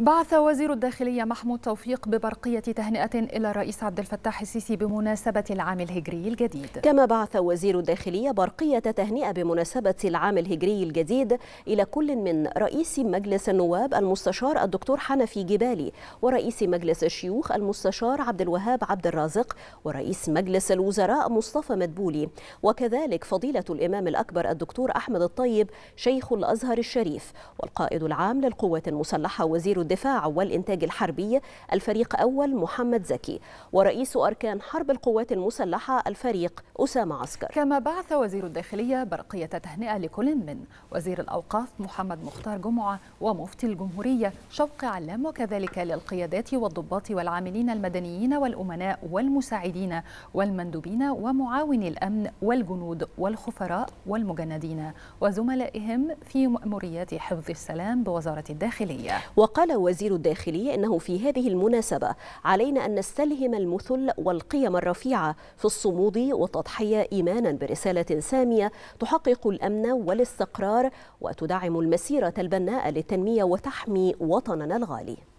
بعث وزير الداخلية محمود توفيق ببرقية تهنئة إلى الرئيس عبد الفتاح السيسي بمناسبة العام الهجري الجديد كما بعث وزير الداخلية برقية تهنئة بمناسبة العام الهجري الجديد إلى كل من رئيس مجلس النواب المستشار الدكتور حنفي جبالي ورئيس مجلس الشيوخ المستشار عبد الوهاب عبد الرازق ورئيس مجلس الوزراء مصطفى مدبولي وكذلك فضيلة الإمام الأكبر الدكتور أحمد الطيب شيخ الأزهر الشريف والقائد العام للقوات المسلحة وزير الدفاع والإنتاج الحربي الفريق أول محمد زكي ورئيس أركان حرب القوات المسلحة الفريق أسامة عسكر كما بعث وزير الداخلية برقية تهنئة لكل من وزير الأوقاف محمد مختار جمعة ومفتي الجمهورية شوق علام وكذلك للقيادات والضباط والعاملين المدنيين والأمناء والمساعدين والمندوبين ومعاوني الأمن والجنود والخفراء والمجندين وزملائهم في مأموريات حفظ السلام بوزارة الداخلية وقال وزير الداخلية أنه في هذه المناسبة علينا أن نستلهم المثل والقيم الرفيعة في الصمود والتضحية إيمانا برسالة سامية تحقق الأمن والاستقرار وتدعم المسيرة البناءة للتنمية وتحمي وطننا الغالي